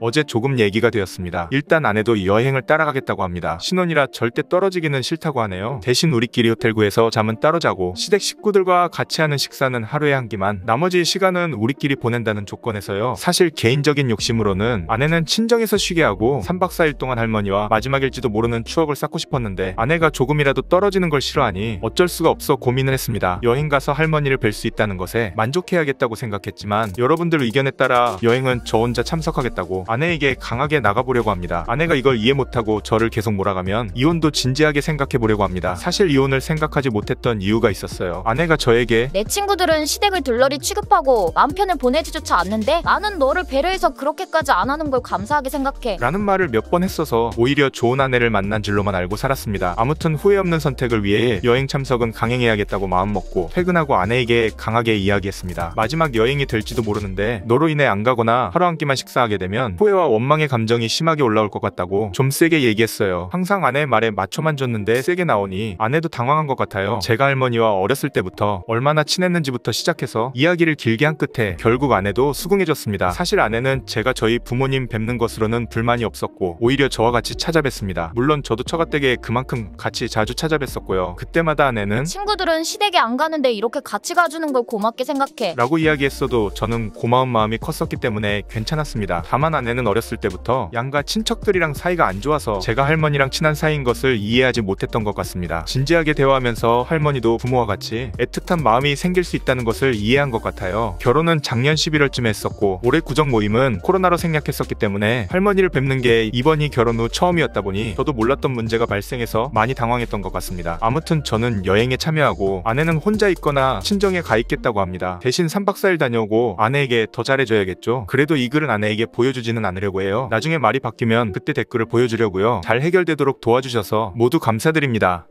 어제 조금 얘기가 되었습니다. 일단 아내도 여행을 따라가겠다고 합니다. 신혼이라 절대 떨어지기는 싫다고 하네요. 대신 우리끼리 호텔구에서 잠은 따로 자고 시댁 식구들과 같이 하는 식사는 하루에 한 끼만 나머지 시간은 우리끼리 보낸다는 조건에서요. 사실 개인적인 욕심으로는 아내는 친정에서 쉬게 하고 3박 4일 동안 할머니와 마지막일지도 모르는 추억을 쌓고 싶었는데 아내가 조금이라도 떨어지는 걸 싫어하니 어쩔 수가 없어 고민을 했습니다. 여행 가서 할머니를 뵐 수 있다는 것에 만족해야겠다고 생각했지만 여러분들 의견에 따라 여행은 저 혼자 참석하겠다고 아내에게 강하게 나가보려고 합니다. 아내가 이걸 이해 못하고 저를 계속 몰아가면 이혼도 진지하게 생각해보려고 합니다. 사실 이혼을 생각하지 못했던 이유가 있었어요. 아내가 저에게 내 친구들은 시댁을 들러리 취급하고 남편을 보내지조차 않는데 나는 너를 배려해서 그렇게까지 안 하는 걸 감사하게 생각해 라는 말을 몇 번 했어서 오히려 좋은 아내를 만난 줄로만 알고 살았습니다. 아무튼 후회 없는 선택을 위해 여행 참석은 강행해야겠다고 마음먹고 퇴근하고 아내에게 강하게 이야기했습니다. 마지막 여행이 될지도 모르는데 너로 인해 안 가거나 하루 한 끼만 식사하게 되면 후회와 원망의 감정이 심하게 올라올 것 같다고 좀 세게 얘기했어요. 항상 아내 말에 맞춰만 줬는데 세게 나오니 아내도 당황한 것 같아요. 제가 할머니와 어렸을 때부터 얼마나 친했는지부터 시작해서 이야기를 길게 한 끝에 결국 아내도 수긍해줬습니다. 사실 아내는 제가 저희 부모님 뵙는 것으로는 불만이 없었고 오히려 저와 같이 찾아뵀습니다. 물론 저도 처가댁에 그만큼 같이 자주 찾아뵀었고요. 그때마다 아내는 친구들은 시댁에 안 가는데 이렇게 같이 가주는 걸 고맙게 생각해 라고 이야기했어도 저는 고마운 마음이 컸었기 때문에 괜찮았습니다. 다만 아내 아내는 어렸을 때부터 양가 친척들이랑 사이가 안 좋아서 제가 할머니랑 친한 사이인 것을 이해하지 못했던 것 같습니다. 진지하게 대화하면서 할머니도 부모와 같이 애틋한 마음이 생길 수 있다는 것을 이해한 것 같아요. 결혼은 작년 11월쯤에 했었고 올해 구정 모임은 코로나로 생략했었기 때문에 할머니를 뵙는 게 이번이 결혼 후 처음이었다 보니 저도 몰랐던 문제가 발생해서 많이 당황했던 것 같습니다. 아무튼 저는 여행에 참여하고 아내는 혼자 있거나 친정에 가 있겠다고 합니다. 대신 3박 4일 다녀오고 아내에게 더 잘해줘야겠죠. 그래도 이 글은 아내에게 보여주지는 보여지는 않으려고 해요. 나중에 말이 바뀌면 그때 댓글을 보여주려고요. 잘 해결되도록 도와주셔서 모두 감사드립니다.